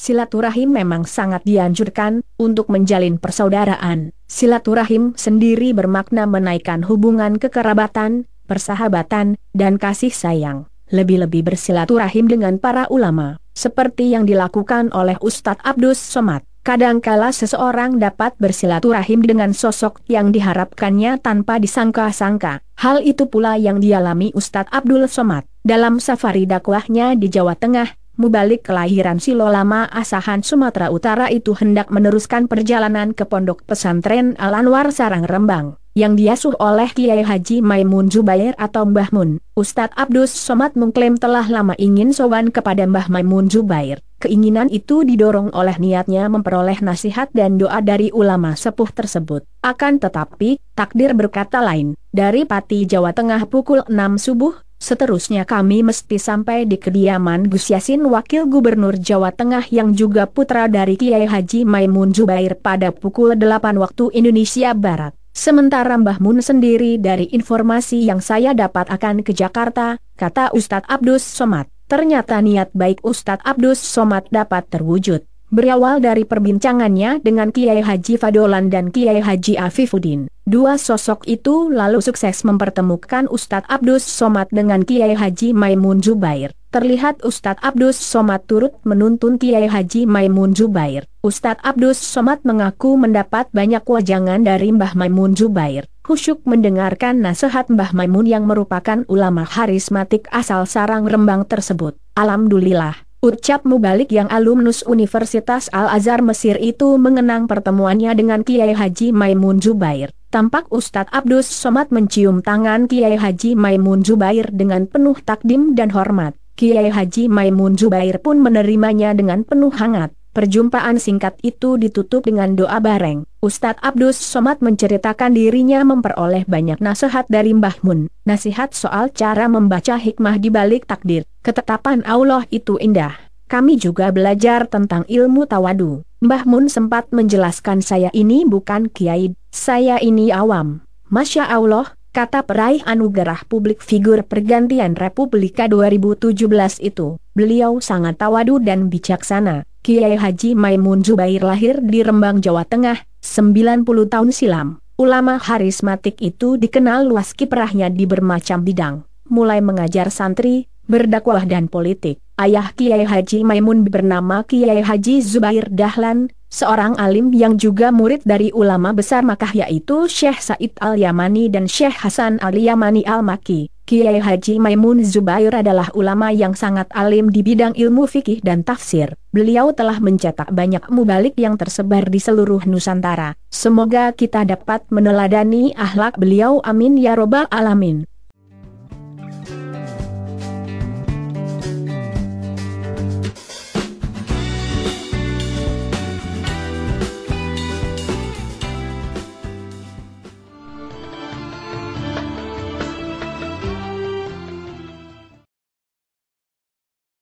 silaturahim memang sangat dianjurkan untuk menjalin persaudaraan. Silaturahim sendiri bermakna menaikkan hubungan kekerabatan, persahabatan, dan kasih sayang. Lebih-lebih bersilaturahim dengan para ulama, seperti yang dilakukan oleh Ustadz Abdus Somad. Kadangkala seseorang dapat bersilaturahim dengan sosok yang diharapkannya tanpa disangka-sangka. Hal itu pula yang dialami Ustadz Abdul Somad. Dalam safari dakwahnya di Jawa Tengah, Mubalik kelahiran Silo Lama Asahan Sumatera Utara itu hendak meneruskan perjalanan ke pondok pesantren Al-Anwar Sarang Rembang, yang diasuh oleh Kiai Haji Maimun Zubair atau Mbah Mun. Ustadz Abdus Somad mengklaim telah lama ingin sowan kepada Mbah Maimun Zubair. Keinginan itu didorong oleh niatnya memperoleh nasihat dan doa dari ulama sepuh tersebut. Akan tetapi, takdir berkata lain, dari Pati Jawa Tengah pukul 6 subuh, Seterusnya kami mesti sampai di kediaman Gus Yasin Wakil Gubernur Jawa Tengah yang juga putra dari Kiai Haji Maimun Jubair, pada pukul 8 waktu Indonesia Barat. Sementara Mbah Mun sendiri dari informasi yang saya dapat akan ke Jakarta, kata Ustadz Abdus Somad. Ternyata niat baik Ustadz Abdus Somad dapat terwujud. Berawal dari perbincangannya dengan Kiai Haji Fadolan dan Kiai Haji Afifuddin, dua sosok itu lalu sukses mempertemukan Ustadz Abdus Somad dengan Kiai Haji Maimun Jubair. Terlihat Ustadz Abdus Somad turut menuntun Kiai Haji Maimun Jubair. Ustadz Abdus Somad mengaku mendapat banyak wajangan dari Mbah Maimun Jubair. Khusyuk mendengarkan nasihat Mbah Maimun yang merupakan ulama harismatik asal sarang rembang tersebut. Alhamdulillah. Ucap Mubalik yang alumnus Universitas Al-Azhar Mesir itu mengenang pertemuannya dengan Kiai Haji Maimun Zubair. Tampak Ustadz Abdus Somad mencium tangan Kiai Haji Maimun Zubair dengan penuh takdim dan hormat. Kiai Haji Maimun Zubair pun menerimanya dengan penuh hangat. Perjumpaan singkat itu ditutup dengan doa bareng. Ustadz Abdus Somad menceritakan dirinya memperoleh banyak nasihat dari Mbah Mun, nasihat soal cara membaca hikmah di balik takdir. Ketetapan Allah itu indah. Kami juga belajar tentang ilmu tawadu. Mbah Mun sempat menjelaskan saya ini bukan kiai, saya ini awam. Masya Allah, kata peraih anugerah publik figur pergantian Republika 2017 itu, beliau sangat tawadu dan bijaksana. Kiai Haji Maimun Zubair lahir di Rembang, Jawa Tengah, 90 tahun silam. Ulama harismatik itu dikenal luas kiprahnya di bermacam bidang, mulai mengajar santri, berdakwah dan politik. Ayah Kiai Haji Maimun bernama Kiai Haji Zubair Dahlan, seorang alim yang juga murid dari ulama besar Makkah yaitu Syekh Said Al-Yamani dan Syekh Hasan Al-Yamani Al-Maki. Kiai Haji Maimun Zubair adalah ulama yang sangat alim di bidang ilmu fikih dan tafsir. Beliau telah mencetak banyak mubalik yang tersebar di seluruh Nusantara. Semoga kita dapat meneladani ahlak beliau amin ya robbal alamin.